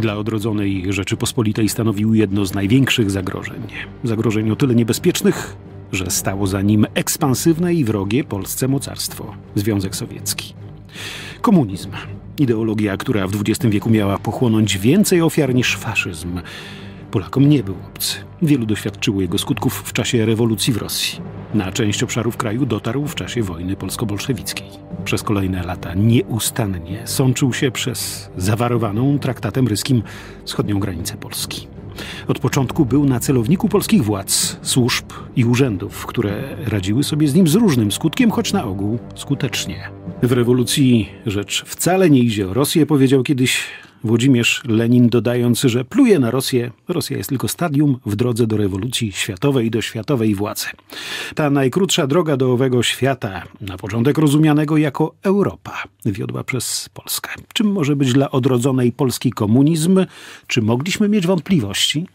dla odrodzonej Rzeczypospolitej stanowił jedno z największych zagrożeń. Zagrożeń o tyle niebezpiecznych, że stało za nim ekspansywne i wrogie Polsce mocarstwo Związek Sowiecki. Komunizm ideologia, która w XX wieku miała pochłonąć więcej ofiar niż faszyzm. Polakom nie był obcy. Wielu doświadczyło jego skutków w czasie rewolucji w Rosji. Na część obszarów kraju dotarł w czasie wojny polsko-bolszewickiej. Przez kolejne lata nieustannie sączył się przez zawarowaną traktatem ryskim wschodnią granicę Polski. Od początku był na celowniku polskich władz, służb i urzędów, które radziły sobie z nim z różnym skutkiem, choć na ogół skutecznie. W rewolucji rzecz wcale nie idzie o Rosję, powiedział kiedyś Włodzimierz Lenin dodając, że pluje na Rosję. Rosja jest tylko stadium w drodze do rewolucji światowej i do światowej władzy. Ta najkrótsza droga do owego świata, na początek rozumianego jako Europa, wiodła przez Polskę. Czym może być dla odrodzonej Polski komunizm? Czy mogliśmy mieć wątpliwości?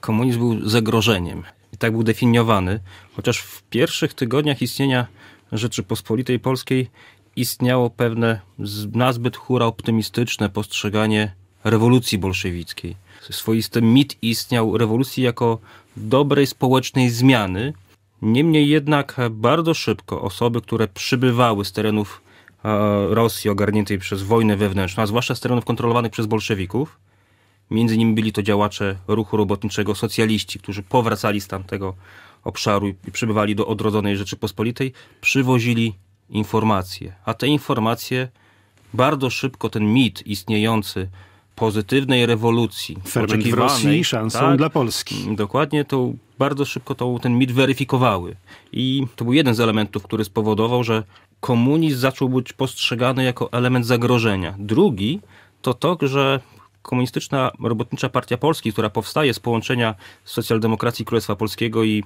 Komunizm był zagrożeniem i tak był definiowany, chociaż w pierwszych tygodniach istnienia Rzeczypospolitej Polskiej istniało pewne nazbyt hura optymistyczne postrzeganie rewolucji bolszewickiej. Swoisty mit istniał rewolucji jako dobrej społecznej zmiany. Niemniej jednak bardzo szybko osoby, które przybywały z terenów e, Rosji ogarniętej przez wojnę wewnętrzną, a zwłaszcza z terenów kontrolowanych przez bolszewików, między innymi byli to działacze ruchu robotniczego, socjaliści, którzy powracali z tamtego obszaru i przybywali do odrodzonej Rzeczypospolitej, przywozili informacje, a te informacje bardzo szybko ten mit istniejący pozytywnej rewolucji Ferment w Rosji szansą tak, dla Polski. Mm, dokładnie, to bardzo szybko to, ten mit weryfikowały. I to był jeden z elementów, który spowodował, że komunizm zaczął być postrzegany jako element zagrożenia. Drugi to to, że Komunistyczna Robotnicza Partia Polski, która powstaje z połączenia socjaldemokracji Królestwa Polskiego i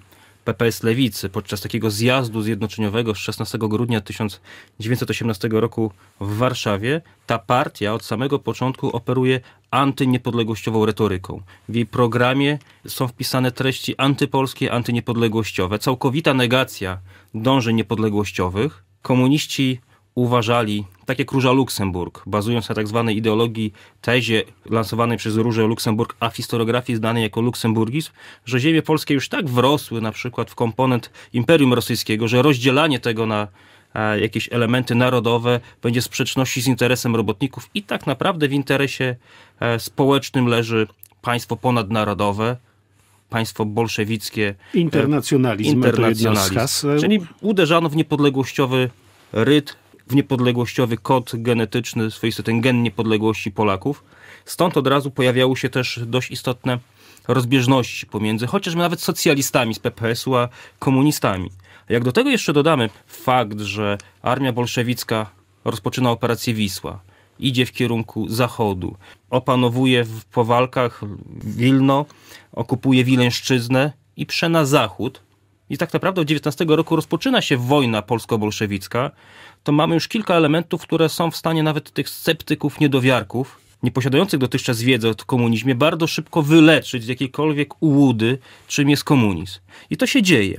PPS Lewicy podczas takiego zjazdu zjednoczeniowego z 16 grudnia 1918 roku w Warszawie, ta partia od samego początku operuje antyniepodległościową retoryką. W jej programie są wpisane treści antypolskie, antyniepodległościowe, całkowita negacja dążeń niepodległościowych. Komuniści uważali, tak jak Róża Luksemburg, bazując na tak zwanej ideologii, tezie lansowanej przez Różę Luksemburg, a w historiografii znanej jako luksemburgizm, że ziemie polskie już tak wrosły na przykład w komponent Imperium Rosyjskiego, że rozdzielanie tego na e, jakieś elementy narodowe będzie sprzeczności z interesem robotników i tak naprawdę w interesie e, społecznym leży państwo ponadnarodowe, państwo bolszewickie. Internacjonalizm, internacjonalizm. To z Czyli uderzano w niepodległościowy rytm w niepodległościowy kod genetyczny, swoisty ten gen niepodległości Polaków. Stąd od razu pojawiały się też dość istotne rozbieżności pomiędzy chociażby nawet socjalistami z PPS-u, a komunistami. Jak do tego jeszcze dodamy fakt, że armia bolszewicka rozpoczyna operację Wisła, idzie w kierunku zachodu, opanowuje w, po walkach Wilno, okupuje Wileńszczyznę i prze na zachód, i tak naprawdę od 19 roku rozpoczyna się wojna polsko-bolszewicka, to mamy już kilka elementów, które są w stanie nawet tych sceptyków, niedowiarków, nieposiadających dotychczas wiedzy o komunizmie, bardzo szybko wyleczyć z jakiejkolwiek ułudy, czym jest komunizm. I to się dzieje.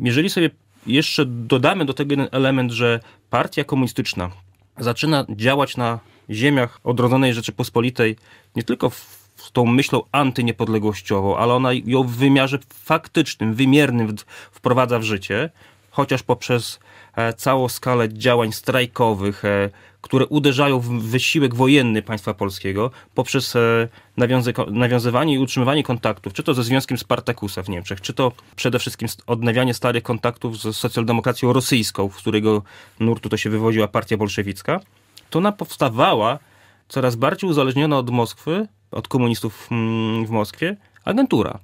Jeżeli sobie jeszcze dodamy do tego jeden element, że partia komunistyczna zaczyna działać na ziemiach odrodzonej Rzeczypospolitej nie tylko w tą myślą antyniepodległościową, ale ona ją w wymiarze faktycznym, wymiernym wprowadza w życie, chociaż poprzez e, całą skalę działań strajkowych, e, które uderzają w wysiłek wojenny państwa polskiego poprzez e, nawiązywanie i utrzymywanie kontaktów, czy to ze Związkiem Spartakusa w Niemczech, czy to przede wszystkim odnawianie starych kontaktów z socjaldemokracją rosyjską, z którego nurtu to się wywodziła partia bolszewicka, to ona powstawała coraz bardziej uzależniona od Moskwy od komunistów mm, w Moskwie agentura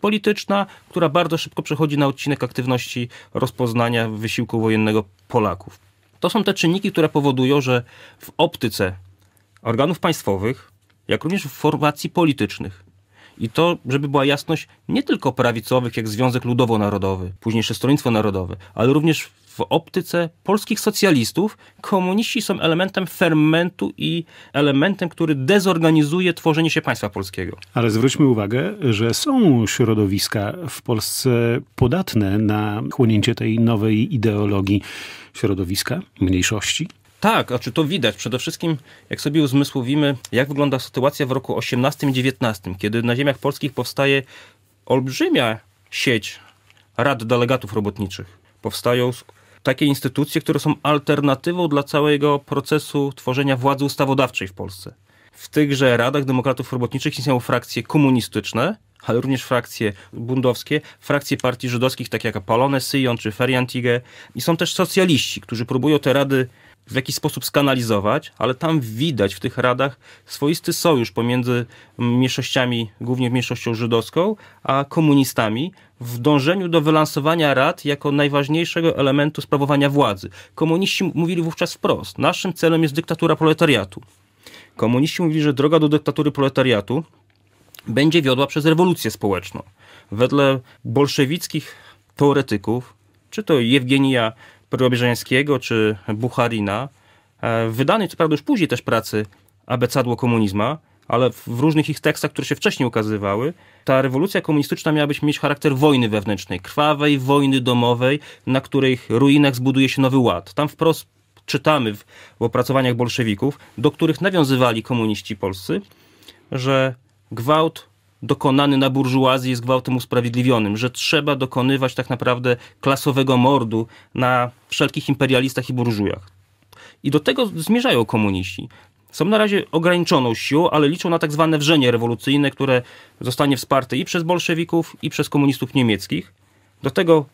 polityczna, która bardzo szybko przechodzi na odcinek aktywności rozpoznania wysiłku wojennego Polaków. To są te czynniki, które powodują, że w optyce organów państwowych, jak również w formacji politycznych, i to, żeby była jasność, nie tylko prawicowych, jak Związek Ludowo-Narodowy, późniejsze Stronnictwo Narodowe, ale również w optyce polskich socjalistów komuniści są elementem fermentu i elementem, który dezorganizuje tworzenie się państwa polskiego. Ale zwróćmy uwagę, że są środowiska w Polsce podatne na chłonięcie tej nowej ideologii środowiska, mniejszości. Tak, a czy to widać? Przede wszystkim, jak sobie uzmysłowimy, jak wygląda sytuacja w roku 18 19, kiedy na ziemiach polskich powstaje olbrzymia sieć rad delegatów robotniczych. Powstają takie instytucje, które są alternatywą dla całego procesu tworzenia władzy ustawodawczej w Polsce. W tychże radach demokratów robotniczych istnieją frakcje komunistyczne, ale również frakcje bundowskie, frakcje partii żydowskich, takie jak Apalone, Syjon czy Feriantige. I są też socjaliści, którzy próbują te rady w jakiś sposób skanalizować, ale tam widać w tych radach swoisty sojusz pomiędzy mniejszościami, głównie mniejszością żydowską, a komunistami, w dążeniu do wylansowania rad jako najważniejszego elementu sprawowania władzy. Komuniści mówili wówczas wprost: naszym celem jest dyktatura proletariatu. Komuniści mówili, że droga do dyktatury proletariatu będzie wiodła przez rewolucję społeczną. Wedle bolszewickich teoretyków, czy to Jewgenija Probierzańskiego, czy Bucharina, e, wydanej co prawda już później też pracy Abecadło komunizma, ale w różnych ich tekstach, które się wcześniej ukazywały, ta rewolucja komunistyczna miała być, mieć charakter wojny wewnętrznej, krwawej wojny domowej, na której ruinach zbuduje się nowy ład. Tam wprost czytamy w, w opracowaniach bolszewików, do których nawiązywali komuniści polscy, że gwałt dokonany na burżuazji jest gwałtem usprawiedliwionym, że trzeba dokonywać tak naprawdę klasowego mordu na wszelkich imperialistach i burżujach. I do tego zmierzają komuniści są na razie ograniczoną siłą, ale liczą na tak zwane wrzenie rewolucyjne, które zostanie wsparte i przez bolszewików, i przez komunistów niemieckich. Do tego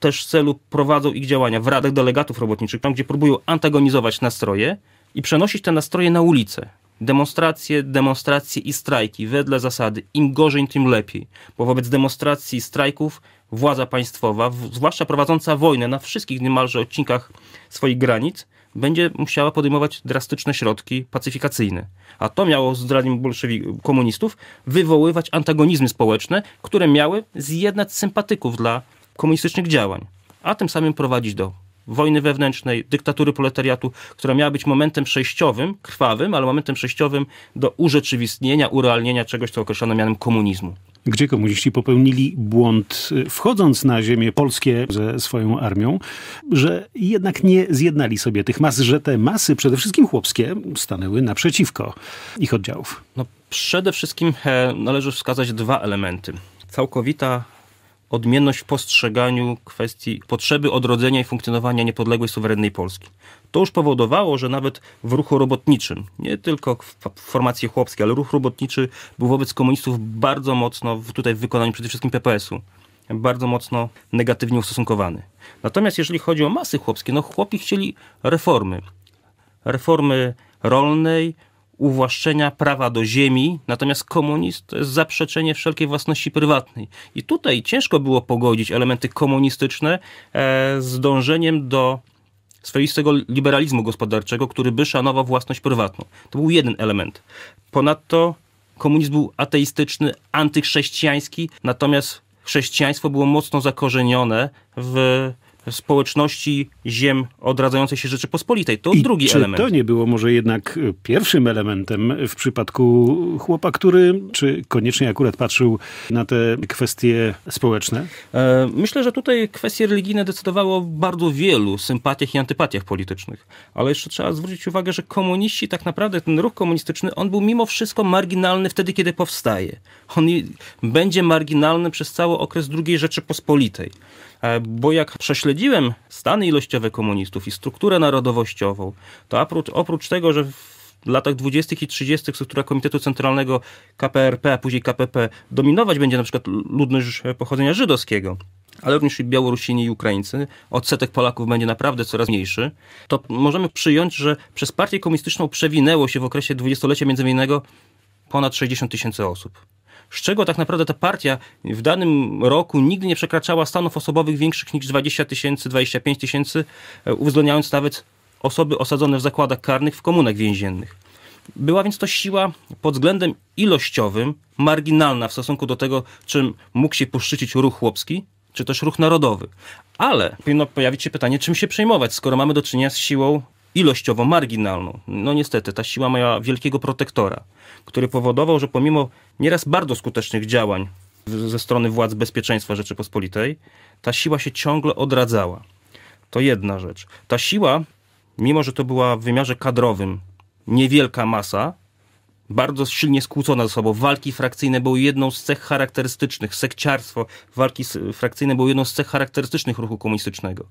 też celu prowadzą ich działania w radach delegatów robotniczych, tam gdzie próbują antagonizować nastroje i przenosić te nastroje na ulicę. Demonstracje, demonstracje i strajki wedle zasady im gorzej, tym lepiej, bo wobec demonstracji i strajków władza państwowa, zwłaszcza prowadząca wojnę na wszystkich niemalże odcinkach swoich granic, będzie musiała podejmować drastyczne środki pacyfikacyjne. A to miało, zdaniem bolszewików, komunistów, wywoływać antagonizmy społeczne, które miały zjednać sympatyków dla komunistycznych działań, a tym samym prowadzić do wojny wewnętrznej, dyktatury proletariatu, która miała być momentem przejściowym, krwawym, ale momentem przejściowym do urzeczywistnienia, urealnienia czegoś, co określano mianem komunizmu gdzie komuniści popełnili błąd, y, wchodząc na ziemię polskie ze swoją armią, że jednak nie zjednali sobie tych mas, że te masy, przede wszystkim chłopskie, stanęły naprzeciwko ich oddziałów. No, przede wszystkim e, należy wskazać dwa elementy. Całkowita odmienność w postrzeganiu kwestii potrzeby odrodzenia i funkcjonowania niepodległej, suwerennej Polski. To już powodowało, że nawet w ruchu robotniczym, nie tylko w formacji chłopskiej, ale ruch robotniczy był wobec komunistów bardzo mocno, tutaj w wykonaniu przede wszystkim PPS-u, bardzo mocno negatywnie ustosunkowany. Natomiast jeżeli chodzi o masy chłopskie, no chłopi chcieli reformy. Reformy rolnej, uwłaszczenia prawa do ziemi, natomiast komunizm to jest zaprzeczenie wszelkiej własności prywatnej. I tutaj ciężko było pogodzić elementy komunistyczne e, z dążeniem do swoistego liberalizmu gospodarczego, który by szanował własność prywatną. To był jeden element. Ponadto komunizm był ateistyczny, antychrześcijański, natomiast chrześcijaństwo było mocno zakorzenione w społeczności ziem odradzającej się Rzeczypospolitej. To I drugi czy element. to nie było może jednak y, pierwszym elementem w przypadku chłopa, który czy koniecznie akurat patrzył na te kwestie społeczne? E, myślę, że tutaj kwestie religijne decydowało o bardzo wielu sympatiach i antypatiach politycznych. Ale jeszcze trzeba zwrócić uwagę, że komuniści tak naprawdę, ten ruch komunistyczny, on był mimo wszystko marginalny wtedy, kiedy powstaje. On będzie marginalny przez cały okres II Rzeczypospolitej. E, bo jak prześledziłem stany ilościowe komunistów i strukturę narodowościową, to oprócz, oprócz tego, że w latach 20. i 30. struktura Komitetu Centralnego KPRP, a później KPP dominować będzie na przykład ludność e, pochodzenia żydowskiego, ale również i Białorusini i Ukraińcy, odsetek Polaków będzie naprawdę coraz mniejszy, to możemy przyjąć, że przez partię komunistyczną przewinęło się w okresie dwudziestolecia międzywojennego ponad 60 tysięcy osób z czego tak naprawdę ta partia w danym roku nigdy nie przekraczała stanów osobowych większych niż 20 tysięcy, 25 tysięcy, e, uwzględniając nawet osoby osadzone w zakładach karnych w komunach więziennych. Była więc to siła pod względem ilościowym marginalna w stosunku do tego, czym mógł się poszczycić ruch chłopski, czy też ruch narodowy. Ale powinno pojawić się pytanie, czym się przejmować, skoro mamy do czynienia z siłą ilościowo marginalną. No niestety, ta siła miała wielkiego protektora, który powodował, że pomimo nieraz bardzo skutecznych działań ze strony władz bezpieczeństwa Rzeczypospolitej, ta siła się ciągle odradzała. To jedna rzecz. Ta siła, mimo że to była w wymiarze kadrowym niewielka masa, bardzo silnie skłócona ze sobą. Walki frakcyjne były jedną z cech charakterystycznych, sekciarstwo, walki frakcyjne były jedną z cech charakterystycznych ruchu komunistycznego.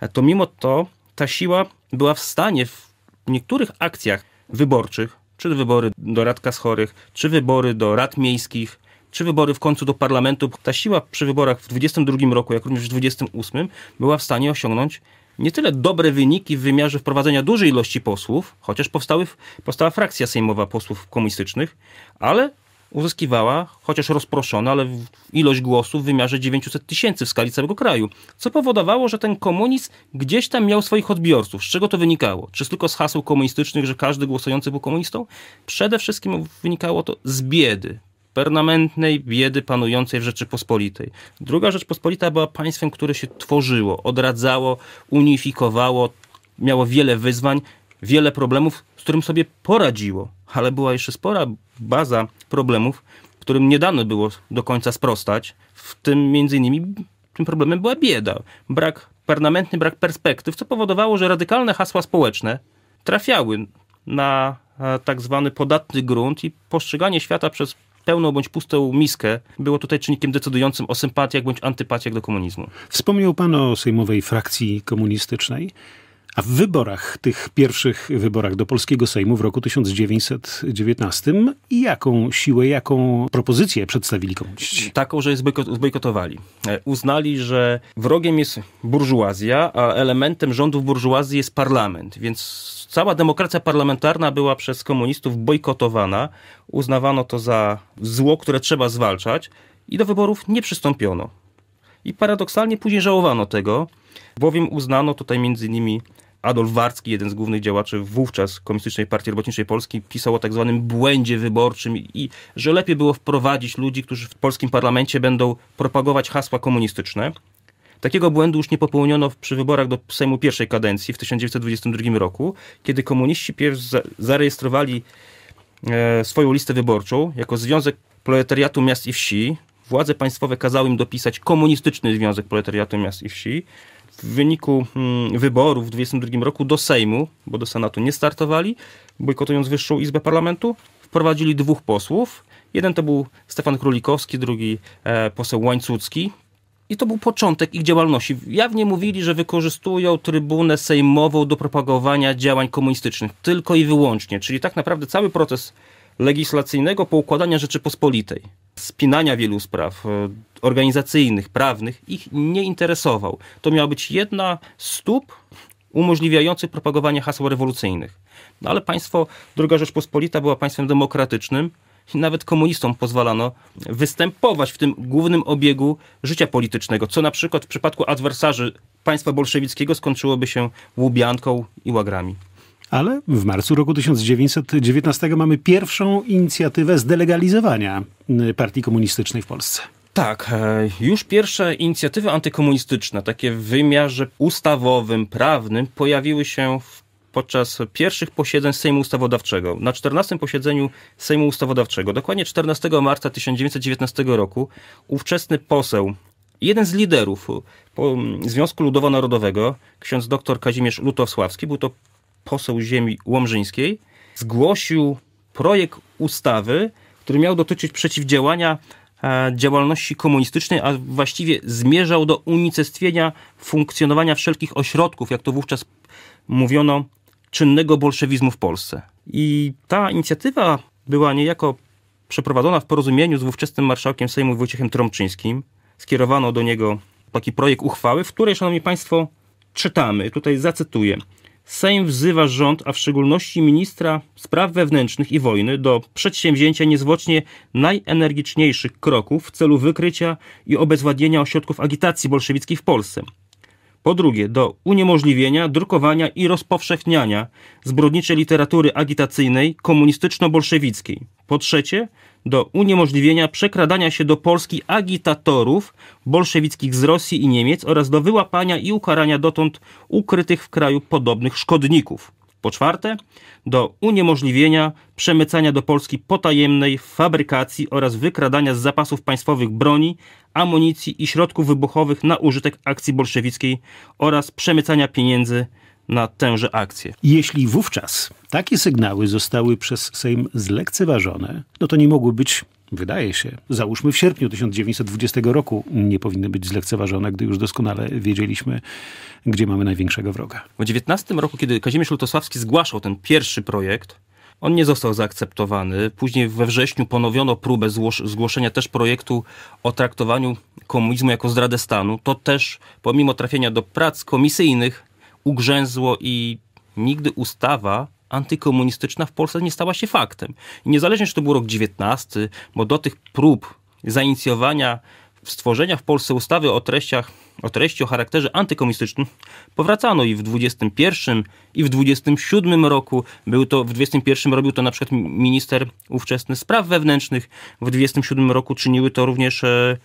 E, to mimo to ta siła była w stanie w niektórych akcjach wyborczych, czy wybory do radka z chorych, czy wybory do rad miejskich, czy wybory w końcu do parlamentu, ta siła przy wyborach w 22 roku, jak również w 28 była w stanie osiągnąć nie tyle dobre wyniki w wymiarze wprowadzenia dużej ilości posłów, chociaż powstały, powstała frakcja sejmowa posłów komunistycznych, ale uzyskiwała, chociaż rozproszona, ale ilość głosów w wymiarze 900 tysięcy w skali całego kraju, co powodowało, że ten komunizm gdzieś tam miał swoich odbiorców. Z czego to wynikało? Czy tylko z haseł komunistycznych, że każdy głosujący był komunistą? Przede wszystkim wynikało to z biedy, permanentnej biedy panującej w Rzeczypospolitej. Druga Rzeczpospolita była państwem, które się tworzyło, odradzało, unifikowało, miało wiele wyzwań, wiele problemów, z którym sobie poradziło, ale była jeszcze spora baza problemów, którym nie dano było do końca sprostać. W tym między innymi tym problemem była bieda, brak permanentny brak perspektyw, co powodowało, że radykalne hasła społeczne trafiały na e, tak zwany podatny grunt i postrzeganie świata przez pełną bądź pustą miskę było tutaj czynnikiem decydującym o sympatiach bądź antypatiach do komunizmu. Wspomniał pan o sejmowej frakcji komunistycznej. A w wyborach, tych pierwszych wyborach do polskiego Sejmu w roku 1919, jaką siłę, jaką propozycję przedstawili komuniści? Taką, że je zbojkotowali. E, uznali, że wrogiem jest burżuazja, a elementem rządów burżuazji jest parlament, więc cała demokracja parlamentarna była przez komunistów bojkotowana, uznawano to za zło, które trzeba zwalczać i do wyborów nie przystąpiono. I paradoksalnie później żałowano tego, bowiem uznano tutaj między innymi Adolf Warcki, jeden z głównych działaczy wówczas Komunistycznej Partii Robotniczej Polski, pisał o tak zwanym błędzie wyborczym i że lepiej było wprowadzić ludzi, którzy w polskim parlamencie będą propagować hasła komunistyczne. Takiego błędu już nie popełniono przy wyborach do Sejmu pierwszej kadencji w 1922 roku, kiedy komuniści pierwszy zarejestrowali e, swoją listę wyborczą jako Związek Proletariatu Miast i Wsi. Władze państwowe kazały im dopisać komunistyczny Związek Proletariatu Miast i Wsi w wyniku mm, wyborów w 2022 roku do Sejmu, bo do Senatu nie startowali, bojkotując wyższą izbę parlamentu, wprowadzili dwóch posłów. Jeden to był Stefan Królikowski, drugi e, poseł Łańcucki. I to był początek ich działalności. Jawnie mówili, że wykorzystują trybunę sejmową do propagowania działań komunistycznych, tylko i wyłącznie. Czyli tak naprawdę cały proces legislacyjnego poukładania Rzeczypospolitej, spinania wielu spraw e, organizacyjnych, prawnych, ich nie interesował. To miała być jedna stóp umożliwiających propagowanie haseł rewolucyjnych. No ale państwo, Druga Rzeczpospolita była państwem demokratycznym, i nawet komunistom pozwalano występować w tym głównym obiegu życia politycznego, co na przykład w przypadku adwersarzy państwa bolszewickiego skończyłoby się łubianką i łagrami. Ale w marcu roku 1919 mamy pierwszą inicjatywę zdelegalizowania y, partii komunistycznej w Polsce. Tak, e, już pierwsze inicjatywy antykomunistyczne, takie w wymiarze ustawowym, prawnym, pojawiły się podczas pierwszych posiedzeń Sejmu Ustawodawczego. Na 14 posiedzeniu Sejmu Ustawodawczego, dokładnie 14 marca 1919 roku, ówczesny poseł, jeden z liderów Związku Ludowo-Narodowego, ksiądz dr Kazimierz Lutosławski, był to poseł ziemi łomżyńskiej, zgłosił projekt ustawy, który miał dotyczyć przeciwdziałania e, działalności komunistycznej, a właściwie zmierzał do unicestwienia funkcjonowania wszelkich ośrodków, jak to wówczas mówiono, czynnego bolszewizmu w Polsce. I ta inicjatywa była niejako przeprowadzona w porozumieniu z wówczesnym marszałkiem Sejmu Wojciechem Trąbczyńskim. Skierowano do niego taki projekt uchwały, w której, szanowni państwo, czytamy, tutaj zacytuję. Sejm wzywa rząd, a w szczególności ministra spraw wewnętrznych i wojny, do przedsięwzięcia niezwłocznie najenergiczniejszych kroków w celu wykrycia i obezwładnienia ośrodków agitacji bolszewickiej w Polsce. Po drugie, do uniemożliwienia drukowania i rozpowszechniania zbrodniczej literatury agitacyjnej komunistyczno-bolszewickiej. Po trzecie, do uniemożliwienia przekradania się do Polski agitatorów bolszewickich z Rosji i Niemiec oraz do wyłapania i ukarania dotąd ukrytych w kraju podobnych szkodników. Po czwarte, do uniemożliwienia przemycania do Polski potajemnej fabrykacji oraz wykradania z zapasów państwowych broni, amunicji i środków wybuchowych na użytek akcji bolszewickiej oraz przemycania pieniędzy na tęże akcję. Jeśli wówczas takie sygnały zostały przez Sejm zlekceważone, no to nie mogły być wydaje się, załóżmy w sierpniu 1920 roku, nie powinny być zlekceważone, gdy już doskonale wiedzieliśmy, gdzie mamy największego wroga. W 19 roku, kiedy Kazimierz Lutosławski zgłaszał ten pierwszy projekt, on nie został zaakceptowany. Później we wrześniu ponowiono próbę zgłoszenia też projektu o traktowaniu komunizmu jako zdradę stanu. To też, pomimo trafienia do prac komisyjnych, ugrzęzło i nigdy ustawa antykomunistyczna w Polsce nie stała się faktem. I niezależnie, czy to był rok 19, bo do tych prób zainicjowania stworzenia w Polsce ustawy o treściach, o treści o charakterze antykomunistycznym powracano i w 21 i w 27 roku. Był to, w 21 robił to na przykład minister ówczesny spraw wewnętrznych, w 27 roku czyniły to również e,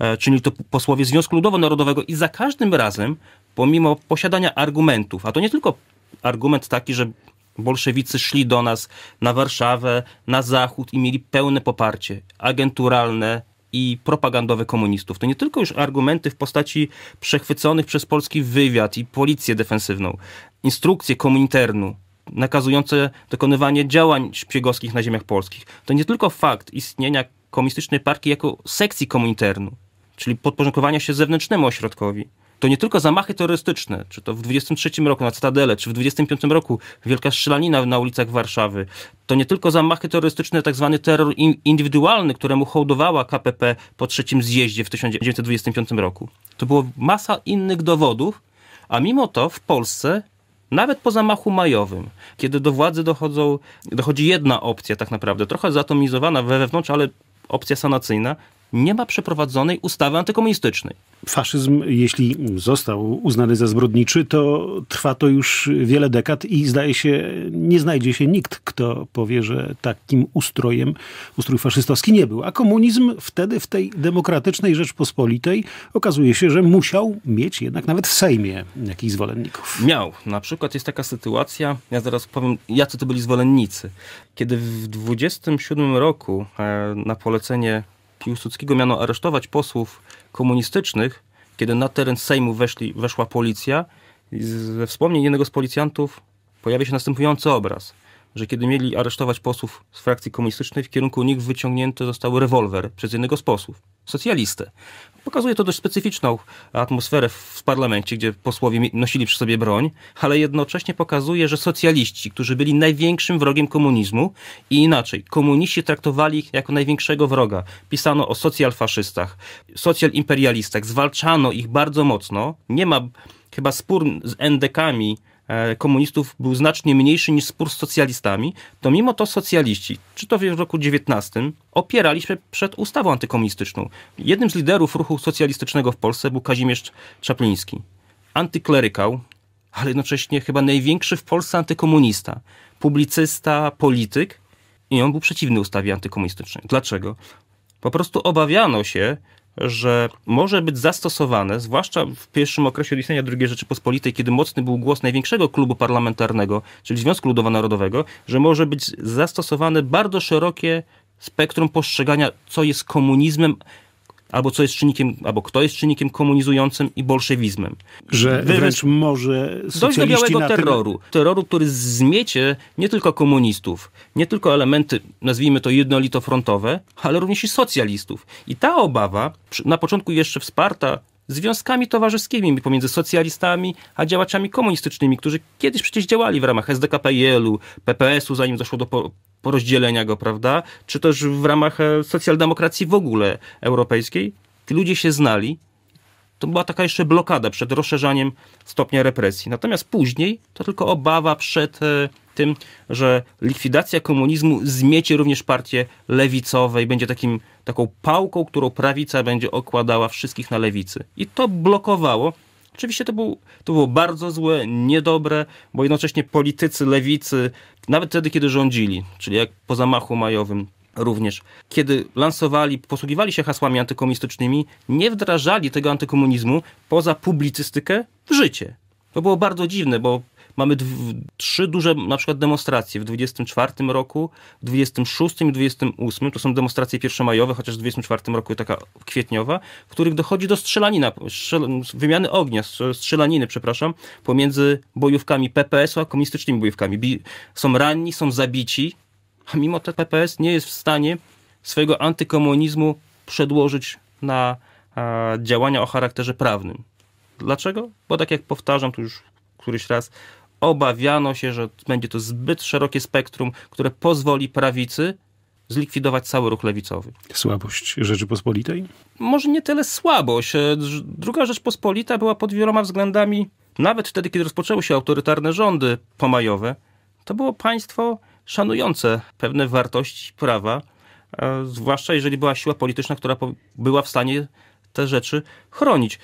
E, czyli to posłowie Związku Ludowo-Narodowego i za każdym razem, pomimo posiadania argumentów, a to nie tylko argument taki, że bolszewicy szli do nas na Warszawę, na Zachód i mieli pełne poparcie agenturalne i propagandowe komunistów. To nie tylko już argumenty w postaci przechwyconych przez polski wywiad i policję defensywną, instrukcje kominternu, nakazujące dokonywanie działań szpiegowskich na ziemiach polskich. To nie tylko fakt istnienia komunistycznej partii jako sekcji kominternu, czyli podporządkowania się zewnętrznemu ośrodkowi. To nie tylko zamachy terrorystyczne, czy to w 23 roku na Cytadele, czy w 25 roku wielka strzelanina na ulicach Warszawy. To nie tylko zamachy terrorystyczne, tak zwany terror indywidualny, któremu hołdowała KPP po trzecim zjeździe w 1925 roku. To było masa innych dowodów, a mimo to w Polsce nawet po zamachu majowym, kiedy do władzy dochodzą, dochodzi jedna opcja tak naprawdę, trochę zatomizowana wewnątrz, ale opcja sanacyjna, nie ma przeprowadzonej ustawy antykomunistycznej. Faszyzm, jeśli został uznany za zbrodniczy, to trwa to już wiele dekad i zdaje się, nie znajdzie się nikt, kto powie, że takim ustrojem ustrój faszystowski nie był. A komunizm wtedy w tej demokratycznej Rzeczpospolitej okazuje się, że musiał mieć jednak nawet w Sejmie jakichś zwolenników. Miał. Na przykład jest taka sytuacja, ja zaraz powiem, jacy to byli zwolennicy. Kiedy w 27 roku e, na polecenie Piłsudskiego miano aresztować posłów komunistycznych, kiedy na teren Sejmu weszli, weszła policja. Ze wspomnień jednego z policjantów pojawia się następujący obraz, że kiedy mieli aresztować posłów z frakcji komunistycznej, w kierunku nich wyciągnięty został rewolwer przez jednego z posłów socjalistę. Pokazuje to dość specyficzną atmosferę w parlamencie, gdzie posłowie nosili przy sobie broń, ale jednocześnie pokazuje, że socjaliści, którzy byli największym wrogiem komunizmu i inaczej, komuniści traktowali ich jako największego wroga. Pisano o socjalfaszystach, socjalimperialistach, zwalczano ich bardzo mocno. Nie ma chyba spór z endekami E, komunistów był znacznie mniejszy niż spór z socjalistami, to mimo to socjaliści, czy to w roku XIX, opierali się przed ustawą antykomunistyczną. Jednym z liderów ruchu socjalistycznego w Polsce był Kazimierz Czapliński. Antyklerykał, ale jednocześnie chyba największy w Polsce antykomunista. Publicysta, polityk i on był przeciwny ustawie antykomunistycznej. Dlaczego? Po prostu obawiano się, że może być zastosowane, zwłaszcza w pierwszym okresie istnienia II Rzeczypospolitej, kiedy mocny był głos największego klubu parlamentarnego, czyli Związku Ludowo-Narodowego, że może być zastosowane bardzo szerokie spektrum postrzegania, co jest komunizmem, albo co jest czynnikiem, albo kto jest czynnikiem komunizującym i bolszewizmem. Że wręcz może Dojść do białego terroru. Tym... Terroru, który zmiecie nie tylko komunistów, nie tylko elementy, nazwijmy to jednolitofrontowe, ale również i socjalistów. I ta obawa, na początku jeszcze wsparta związkami towarzyskimi pomiędzy socjalistami a działaczami komunistycznymi, którzy kiedyś przecież działali w ramach SDKPL-u, PPS-u, zanim doszło do porozdzielenia go, prawda? Czy też w ramach e, socjaldemokracji w ogóle europejskiej. Ci ludzie się znali. To była taka jeszcze blokada przed rozszerzaniem stopnia represji. Natomiast później to tylko obawa przed e, tym, że likwidacja komunizmu zmiecie również partie lewicowe i będzie takim, taką pałką, którą prawica będzie okładała wszystkich na lewicy. I to blokowało Oczywiście to, był, to było bardzo złe, niedobre, bo jednocześnie politycy lewicy, nawet wtedy, kiedy rządzili, czyli jak po zamachu majowym również, kiedy lansowali, posługiwali się hasłami antykomunistycznymi, nie wdrażali tego antykomunizmu poza publicystykę w życie. To było bardzo dziwne, bo mamy trzy duże na przykład demonstracje w 24 roku, w 26 i 28. To są demonstracje pierwszomajowe, chociaż w 24 roku taka kwietniowa, w których dochodzi do strzelanina, strzel wymiany ognia, strzelaniny, przepraszam, pomiędzy bojówkami PPS-u a komunistycznymi bojówkami. Bi są ranni, są zabici, a mimo to PPS nie jest w stanie swojego antykomunizmu przedłożyć na a, działania o charakterze prawnym. Dlaczego? Bo tak jak powtarzam tu już któryś raz, obawiano się, że będzie to zbyt szerokie spektrum, które pozwoli prawicy zlikwidować cały ruch lewicowy. Słabość Rzeczypospolitej? Może nie tyle słabość. E, druga Rzeczpospolita była pod wieloma względami, nawet wtedy, kiedy rozpoczęły się autorytarne rządy pomajowe, to było państwo szanujące pewne wartości prawa, e, zwłaszcza jeżeli była siła polityczna, która była w stanie te rzeczy chronić.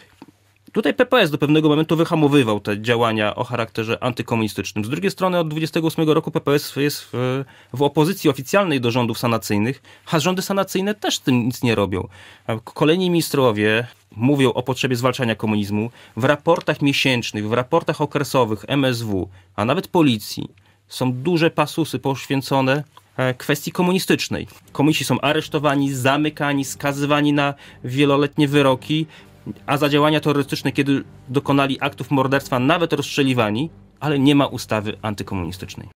Tutaj PPS do pewnego momentu wyhamowywał te działania o charakterze antykomunistycznym. Z drugiej strony od 28 roku PPS jest w, w opozycji oficjalnej do rządów sanacyjnych, a rządy sanacyjne też tym nic nie robią. Kolejni ministrowie mówią o potrzebie zwalczania komunizmu w raportach miesięcznych, w raportach okresowych MSW, a nawet policji. Są duże pasusy poświęcone e, kwestii komunistycznej. Komuniści są aresztowani, zamykani, skazywani na wieloletnie wyroki, a za działania terrorystyczne, kiedy dokonali aktów morderstwa, nawet rozstrzeliwani, ale nie ma ustawy antykomunistycznej.